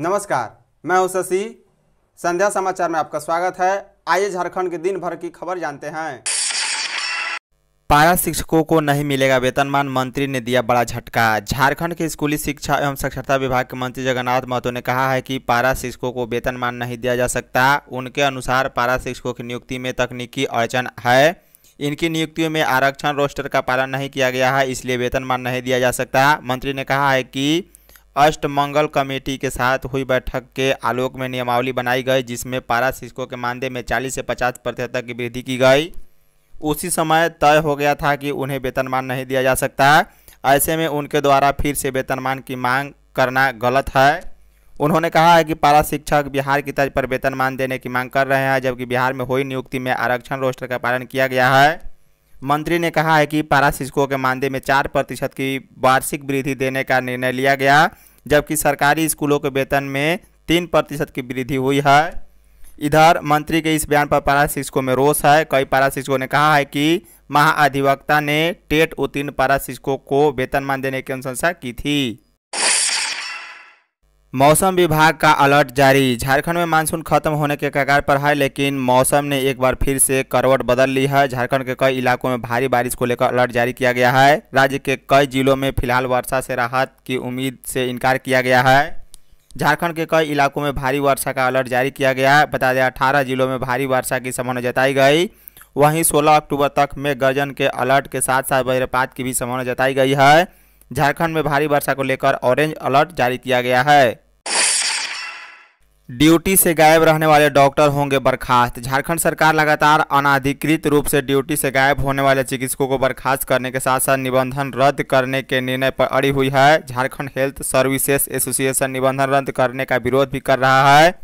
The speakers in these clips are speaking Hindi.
नमस्कार मैं हूं शशि संध्या समाचार में आपका स्वागत है आइए झारखंड के दिन भर की खबर जानते हैं पारा शिक्षकों को नहीं मिलेगा वेतनमान मंत्री ने दिया बड़ा झटका झारखंड के स्कूली शिक्षा एवं साक्षरता विभाग के मंत्री जगन्नाथ महतो ने कहा है कि पारा शिक्षकों को वेतनमान नहीं दिया जा सकता उनके अनुसार पारा शिक्षकों की नियुक्ति में तकनीकी अड़चन है इनकी नियुक्तियों में आरक्षण रोस्टर का पालन नहीं किया गया है इसलिए वेतनमान नहीं दिया जा सकता मंत्री ने कहा है कि अष्टमंगल कमेटी के साथ हुई बैठक के आलोक में नियमावली बनाई गई जिसमें पारा शिक्षकों के मानदेय में 40 से 50 प्रतिशत तक की वृद्धि की गई उसी समय तय हो गया था कि उन्हें वेतनमान नहीं दिया जा सकता ऐसे में उनके द्वारा फिर से वेतनमान की मांग करना गलत है उन्होंने कहा है कि पारा शिक्षक बिहार की तर्ज पर वेतनमान देने की मांग कर रहे हैं जबकि बिहार में हुई नियुक्ति में आरक्षण रोस्टर का पालन किया गया है मंत्री ने कहा है कि पारा शिक्षकों के मानदेय में चार प्रतिशत की वार्षिक वृद्धि देने का निर्णय लिया गया जबकि सरकारी स्कूलों के वेतन में तीन प्रतिशत की वृद्धि हुई है इधर मंत्री के इस बयान पर पारा शिक्षकों में रोष है कई पारा शिक्षकों ने कहा है कि महाअधिवक्ता ने टेट उत्तीर्ण पारा शिक्षकों को वेतनमान देने की अनुशंसा की थी मौसम विभाग का अलर्ट जारी झारखंड में मानसून खत्म होने के कगार पर है लेकिन मौसम ने एक बार फिर से करवट बदल ली है झारखंड के कई इलाकों में भारी बारिश को लेकर अलर्ट जारी किया गया है राज्य के कई जिलों में फिलहाल वर्षा से राहत की उम्मीद से इनकार किया गया है झारखंड के कई इलाकों में भारी वर्षा का अलर्ट जारी किया गया है बता दें अठारह जिलों में भारी वर्षा की संभावना जताई गई वहीं सोलह अक्टूबर तक में गर्जन के अलर्ट के साथ साथ वज्रपात की भी संभावना जताई गई है झारखंड में भारी वर्षा को लेकर ऑरेंज अलर्ट जारी किया गया है ड्यूटी से गायब रहने वाले डॉक्टर होंगे बर्खास्त झारखंड सरकार लगातार अनाधिकृत रूप से ड्यूटी से गायब होने वाले चिकित्सकों को बर्खास्त करने के साथ साथ निबंधन रद्द करने के निर्णय पर अड़ी हुई है झारखंड हेल्थ सर्विसेज एसोसिएशन निबंधन रद्द करने का विरोध भी कर रहा है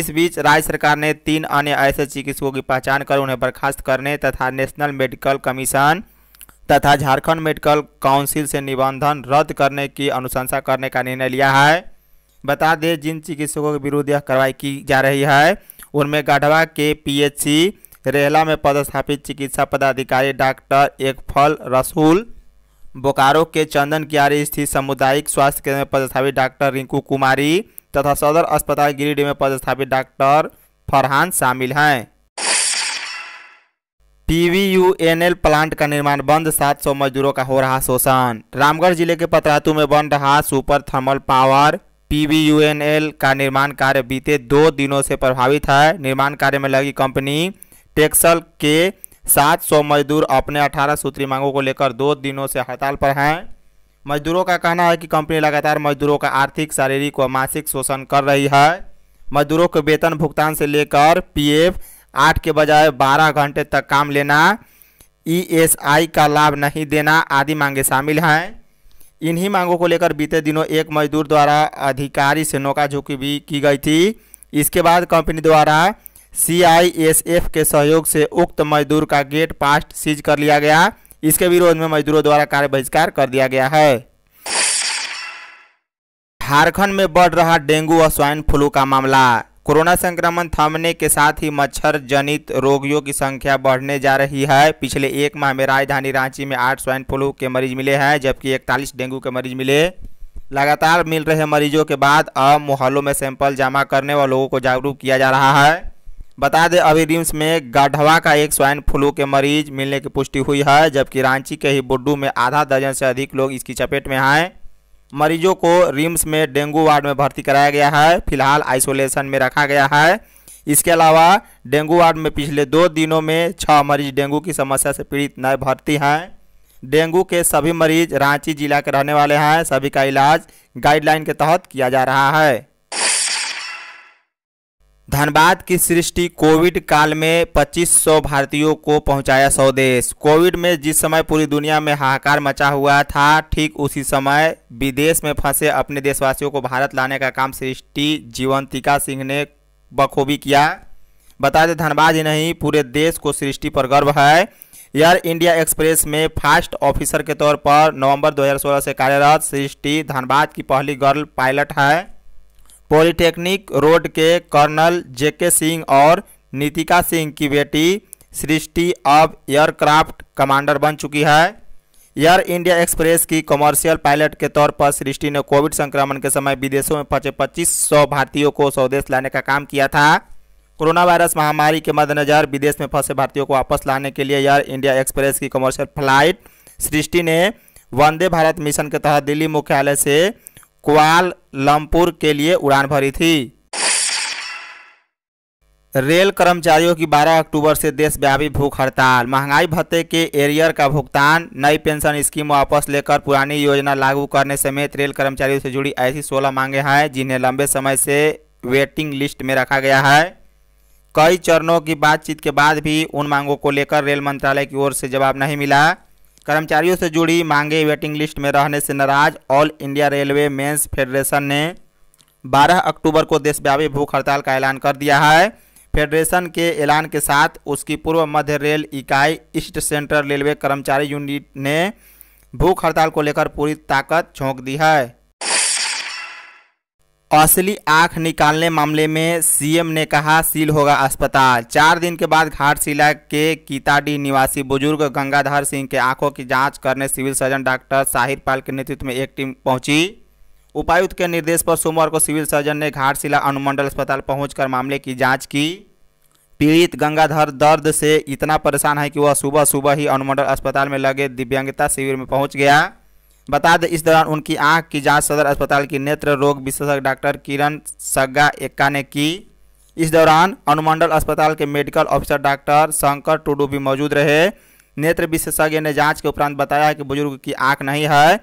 इस बीच राज्य सरकार ने तीन अन्य ऐसे चिकित्सकों की पहचान कर उन्हें बर्खास्त करने तथा नेशनल मेडिकल कमीशन तथा झारखंड मेडिकल काउंसिल से निबंधन रद्द करने की अनुशंसा करने का निर्णय लिया है बता दें जिन चिकित्सकों के विरुद्ध यह कार्रवाई की जा रही है उनमें गढ़वा के पीएचसी रेहला में पदस्थापित चिकित्सा पदाधिकारी डॉक्टर एकफल रसूल बोकारो के चंदन क्यारी स्थित सामुदायिक स्वास्थ्य केंद्र में पदस्थापित डॉक्टर रिंकू कुमारी तथा सदर अस्पताल गिरिडीह में पदस्थापित डॉक्टर फरहान शामिल हैं पीवीयूएनएल प्लांट का निर्माण बंद 700 मजदूरों का हो रहा शोषण रामगढ़ जिले के पतरातू में बन रहा सुपर थर्मल पावर पी का निर्माण कार्य बीते दो दिनों से प्रभावित है निर्माण कार्य में लगी कंपनी टेक्सल के 700 मजदूर अपने 18 सूत्री मांगों को लेकर दो दिनों से हड़ताल पर हैं मजदूरों का कहना है कि कंपनी लगातार मजदूरों का आर्थिक शारीरिक व मासिक शोषण कर रही है मजदूरों के वेतन भुगतान से लेकर पीएफ आठ के बजाय बारह घंटे तक काम लेना ईएसआई का लाभ नहीं देना आदि मांगे शामिल हैं इन्हीं मांगों को लेकर बीते दिनों एक मजदूर द्वारा अधिकारी से नोकाझोंकी भी की गई थी इसके बाद कंपनी द्वारा सीआईएसएफ के सहयोग से उक्त मजदूर का गेट पास्ट सीज कर लिया गया इसके विरोध में मजदूरों द्वारा कार्य बहिष्कार कर दिया गया है झारखंड में बढ़ रहा डेंगू और स्वाइन फ्लू का मामला कोरोना संक्रमण थमने के साथ ही मच्छर जनित रोगियों की संख्या बढ़ने जा रही है पिछले एक माह में राजधानी रांची में आठ स्वाइन फ्लू के मरीज मिले हैं जबकि इकतालीस डेंगू के मरीज मिले लगातार मिल रहे मरीजों के बाद अब मोहल्लों में सैंपल जमा करने व लोगों को जागरूक किया जा रहा है बता दें अभी रिम्स में गढ़वा का एक स्वाइन फ्लू के मरीज मिलने की पुष्टि हुई है जबकि रांची के ही बुड्डू में आधा दर्जन से अधिक लोग इसकी चपेट में हैं मरीजों को रिम्स में डेंगू वार्ड में भर्ती कराया गया है फिलहाल आइसोलेशन में रखा गया है इसके अलावा डेंगू वार्ड में पिछले दो दिनों में छः मरीज डेंगू की समस्या से पीड़ित नए भर्ती हैं डेंगू के सभी मरीज रांची जिला के रहने वाले हैं सभी का इलाज गाइडलाइन के तहत किया जा रहा है धनबाद की सृष्टि कोविड काल में 2500 भारतीयों को पहुंचाया स्वदेश कोविड में जिस समय पूरी दुनिया में हाहाकार मचा हुआ था ठीक उसी समय विदेश में फंसे अपने देशवासियों को भारत लाने का काम सृष्टि जीवंतिका सिंह ने बखूबी किया बता दें धनबाद ही नहीं पूरे देश को सृष्टि पर गर्व है एयर इंडिया एक्सप्रेस में फास्ट ऑफिसर के तौर पर नवंबर 2016 से कार्यरत सृष्टि धनबाद की पहली गर्ल पायलट है पॉलिटेक्निक रोड के कर्नल जेके सिंह और नीतिका सिंह की बेटी सृष्टि अब एयरक्राफ्ट कमांडर बन चुकी है एयर इंडिया एक्सप्रेस की कमर्शियल पायलट के तौर पर सृष्टि ने कोविड संक्रमण के समय विदेशों में फंसे पच्चीस सौ भारतीयों को स्वदेश लाने का काम किया था कोरोना वायरस महामारी के मद्देनजर विदेश में फंसे भारतीयों को वापस लाने के लिए एयर इंडिया एक्सप्रेस की कमर्शियल फ्लाइट सृष्टि ने वंदे भारत मिशन के तहत दिल्ली मुख्यालय से लमपुर के लिए उड़ान भरी थी रेल कर्मचारियों की 12 अक्टूबर से देशव्यापी भूख हड़ताल महंगाई भत्ते के एरियर का भुगतान नई पेंशन स्कीम वापस लेकर पुरानी योजना लागू करने समेत रेल कर्मचारियों से जुड़ी ऐसी 16 मांगे हैं जिन्हें लंबे समय से वेटिंग लिस्ट में रखा गया है कई चरणों की बातचीत के बाद भी उन मांगों को लेकर रेल मंत्रालय की ओर से जवाब नहीं मिला कर्मचारियों से जुड़ी मांगे वेटिंग लिस्ट में रहने से नाराज all India railway men's federation ने 12 अक्टूबर को देशव्यापी भूख हड़ताल का ऐलान कर दिया है फेडरेशन के ऐलान के साथ उसकी पूर्व मध्य रेल इकाई ईस्ट सेंट्रल रेलवे कर्मचारी यूनिट ने भूख हड़ताल को लेकर पूरी ताकत झोंक दी है असली आंख निकालने मामले में सीएम ने कहा सील होगा अस्पताल चार दिन के बाद घाटशिला के कीताडी निवासी बुजुर्ग गंगाधर सिंह के आंखों की जांच करने civil surgeon doctor Sahir Pal के नेतृत्व में एक टीम पहुंची उपायुक्त के निर्देश पर सोमवार को सिविल सर्जन ने घाटशिला अनुमंडल अस्पताल पहुंचकर मामले की जाँच की पीड़ित गंगाधर दर्द से इतना परेशान है कि वह सुबह सुबह ही अनुमंडल अस्पताल में लगे दिव्यांगता शिविर में पहुँच गया बता दें इस दौरान उनकी आंख की जांच सदर अस्पताल की नेत्र रोग विशेषज्ञ डॉक्टर किरण सग्गा एक्का ने की इस दौरान अनुमंडल अस्पताल के medical officer doctor Shankar Tudu भी मौजूद रहे नेत्र विशेषज्ञ ने जांच के उपरांत बताया कि बुजुर्ग की आंख नहीं है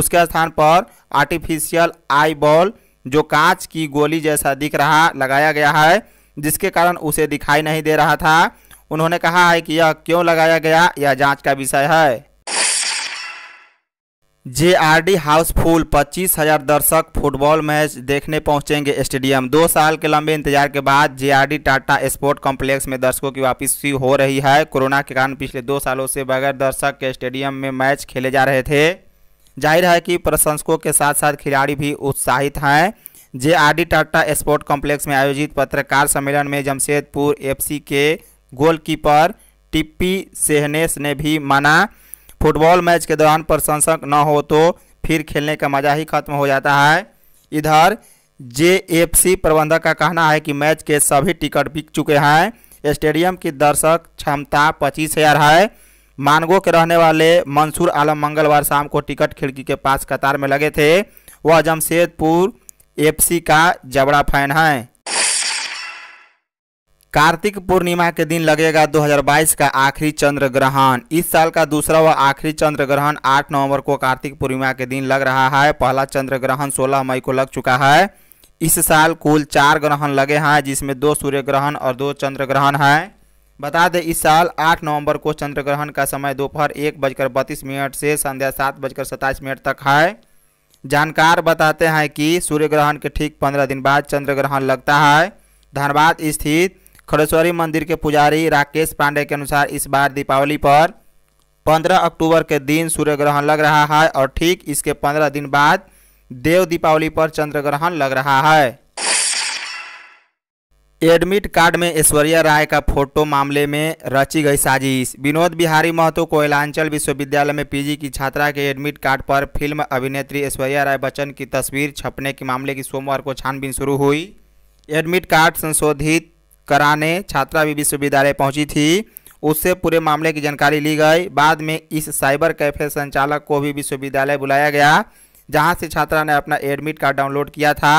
उसके स्थान पर आर्टिफिशियल आई बॉल जो कांच की गोली जैसा दिख रहा लगाया गया है जिसके कारण उसे दिखाई नहीं दे रहा था उन्होंने कहा है कि यह क्यों लगाया गया यह जाँच का विषय है जे आर डी हाउसफुल पच्चीस हजार दर्शक फुटबॉल मैच देखने पहुंचेंगे स्टेडियम दो साल के लंबे इंतजार के बाद J R D Tata sport complex में दर्शकों की वापसी हो रही है कोरोना के कारण पिछले दो सालों से बगैर दर्शक के स्टेडियम में मैच खेले जा रहे थे जाहिर है कि प्रशंसकों के साथ साथ खिलाड़ी भी उत्साहित हैं J R D Tata sport complex में आयोजित पत्रकार सम्मेलन में जमशेदपुर सी के गोलकीपर टिप्पी सेहनेस ने भी माना फुटबॉल मैच के दौरान प्रशंसक न हो तो फिर खेलने का मज़ा ही खत्म हो जाता है इधर जेएफसी प्रबंधक का कहना है कि मैच के सभी टिकट बिक चुके हैं स्टेडियम की दर्शक क्षमता पच्चीस हज़ार है मानगो के रहने वाले मंसूर आलम मंगलवार शाम को टिकट खिड़की के पास कतार में लगे थे वह जमशेदपुर एफसी का जबड़ा फैन हैं कार्तिक पूर्णिमा के दिन लगेगा 2022 का आखिरी चंद्र ग्रहण इस साल का दूसरा व आखिरी चंद्र ग्रहण 8 नवंबर को कार्तिक पूर्णिमा के दिन लग रहा है पहला चंद्र ग्रहण 16 मई को लग चुका है इस साल कुल चार ग्रहण लगे हैं जिसमें दो सूर्य ग्रहण और दो चंद्र ग्रहण हैं बता दें इस साल 8 नवंबर को चंद्र ग्रहण का समय दोपहर एक बजकर बत्तीस मिनट से संध्या सात बजकर सत्ताईस मिनट तक है जानकार बताते हैं कि सूर्य ग्रहण के ठीक पंद्रह दिन बाद चंद्र ग्रहण लगता है धनबाद स्थित खड़ेश्वरी मंदिर के पुजारी राकेश पांडे के अनुसार इस बार दीपावली पर 15 अक्टूबर के दिन सूर्य ग्रहण लग रहा है और ठीक इसके 15 दिन बाद देव दीपावली पर चंद्र ग्रहण लग रहा है एडमिट कार्ड में ऐश्वर्या राय का फोटो मामले में रची गई साजिश विनोद बिहारी महतो कोयलांचल विश्वविद्यालय में पीजी की छात्रा के एडमिट कार्ड पर फिल्म अभिनेत्री ऐश्वर्या राय बच्चन की तस्वीर छपने के मामले की सोमवार को छानबीन शुरू हुई एडमिट कार्ड संशोधित कराने छात्रा भी विश्वविद्यालय पहुंची थी उससे पूरे मामले की जानकारी ली गई बाद में इस साइबर कैफे संचालक को भी विश्वविद्यालय बुलाया गया जहां से छात्रा ने अपना एडमिट कार्ड डाउनलोड किया था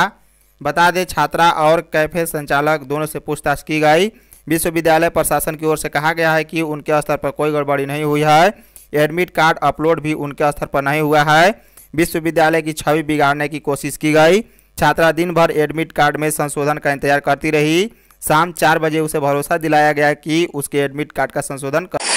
बता दें छात्रा और कैफे संचालक दोनों से पूछताछ की गई विश्वविद्यालय प्रशासन की ओर से कहा गया है कि उनके स्तर पर कोई गड़बड़ी नहीं हुई है एडमिट कार्ड अपलोड भी उनके स्तर पर नहीं हुआ है विश्वविद्यालय की छवि बिगाड़ने की कोशिश की गई छात्रा दिन भर एडमिट कार्ड में संशोधन का इंतजार करती रही शाम चार बजे उसे भरोसा दिलाया गया कि उसके एडमिट कार्ड का संशोधन कर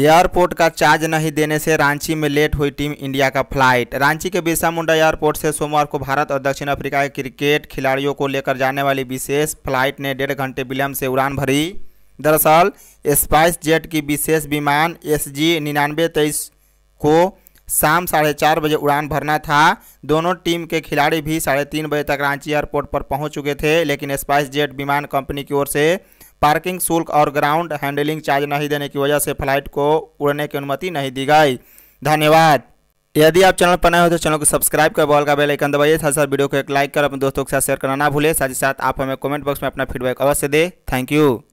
एयरपोर्ट का चार्ज नहीं देने से रांची में लेट हुई टीम इंडिया का फ्लाइट रांची के बिरसा मुंडा एयरपोर्ट से सोमवार को भारत और दक्षिण अफ्रीका के क्रिकेट खिलाड़ियों को लेकर जाने वाली विशेष फ्लाइट ने डेढ़ घंटे विलंब से उड़ान भरी दरअसल स्पाइस जेट की विशेष विमान एस जी निन्यानवे तेईस को शाम साढ़े चार बजे उड़ान भरना था दोनों टीम के खिलाड़ी भी साढ़े तीन बजे तक रांची एयरपोर्ट पर पहुंच चुके थे लेकिन स्पाइस जेट विमान कंपनी की ओर से पार्किंग शुल्क और ग्राउंड हैंडलिंग चार्ज नहीं देने की वजह से फ्लाइट को उड़ने की अनुमति नहीं दी गई धन्यवाद यदि आप चैनल पर नए हो तो चैनल को सब्सक्राइब कर बॉल का बेल आइकन दबाइए साथ साथ वीडियो को एक लाइक कर अपने दोस्तों के साथ शेयर करना ना भूलें साथ ही साथ आप हमें कमेंट बॉक्स में अपना फीडबैक अवश्य दें थैंक यू